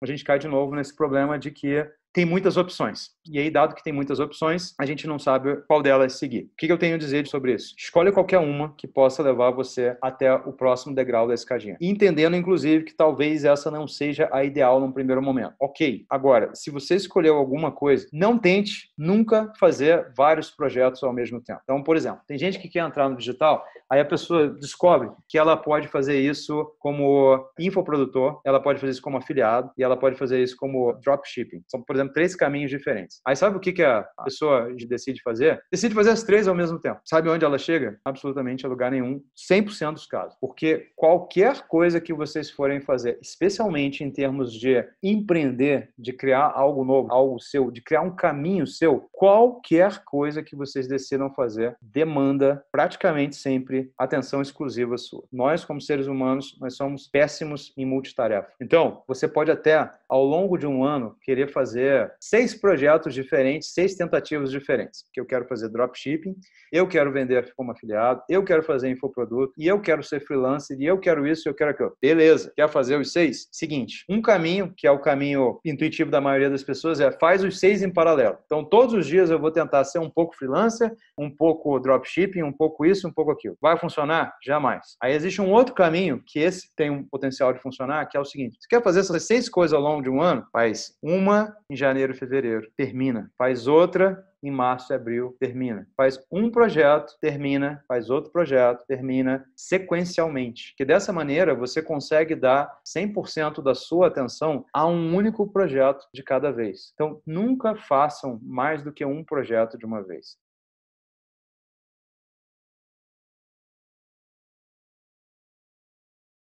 a gente cai de novo nesse problema de que tem muitas opções. E aí, dado que tem muitas opções, a gente não sabe qual delas seguir. O que eu tenho a dizer sobre isso? Escolha qualquer uma que possa levar você até o próximo degrau da escadinha. Entendendo, inclusive, que talvez essa não seja a ideal num primeiro momento. Ok. Agora, se você escolheu alguma coisa, não tente nunca fazer vários projetos ao mesmo tempo. Então, por exemplo, tem gente que quer entrar no digital, aí a pessoa descobre que ela pode fazer isso como infoprodutor, ela pode fazer isso como afiliado e ela pode fazer isso como dropshipping. então por exemplo, fazendo três caminhos diferentes. Aí sabe o que, que a pessoa decide fazer? Decide fazer as três ao mesmo tempo. Sabe onde ela chega? Absolutamente a lugar nenhum, 100% dos casos. Porque qualquer coisa que vocês forem fazer, especialmente em termos de empreender, de criar algo novo, algo seu, de criar um caminho seu, qualquer coisa que vocês decidam fazer demanda praticamente sempre atenção exclusiva sua. Nós, como seres humanos, nós somos péssimos em multitarefa. Então, você pode até, ao longo de um ano, querer fazer seis projetos diferentes, seis tentativas diferentes. Porque eu quero fazer dropshipping, eu quero vender como afiliado, eu quero fazer infoproduto, e eu quero ser freelancer, e eu quero isso, eu quero aquilo. Beleza. Quer fazer os seis? Seguinte, um caminho, que é o caminho intuitivo da maioria das pessoas, é faz os seis em paralelo. Então, todos os dias eu vou tentar ser um pouco freelancer, um pouco dropshipping, um pouco isso, um pouco aquilo. Vai funcionar? Jamais. Aí existe um outro caminho, que esse tem um potencial de funcionar, que é o seguinte. Você quer fazer essas seis coisas ao longo de um ano? Faz uma em janeiro janeiro, fevereiro, termina. Faz outra em março e abril, termina. Faz um projeto, termina, faz outro projeto, termina sequencialmente. Que dessa maneira você consegue dar 100% da sua atenção a um único projeto de cada vez. Então, nunca façam mais do que um projeto de uma vez.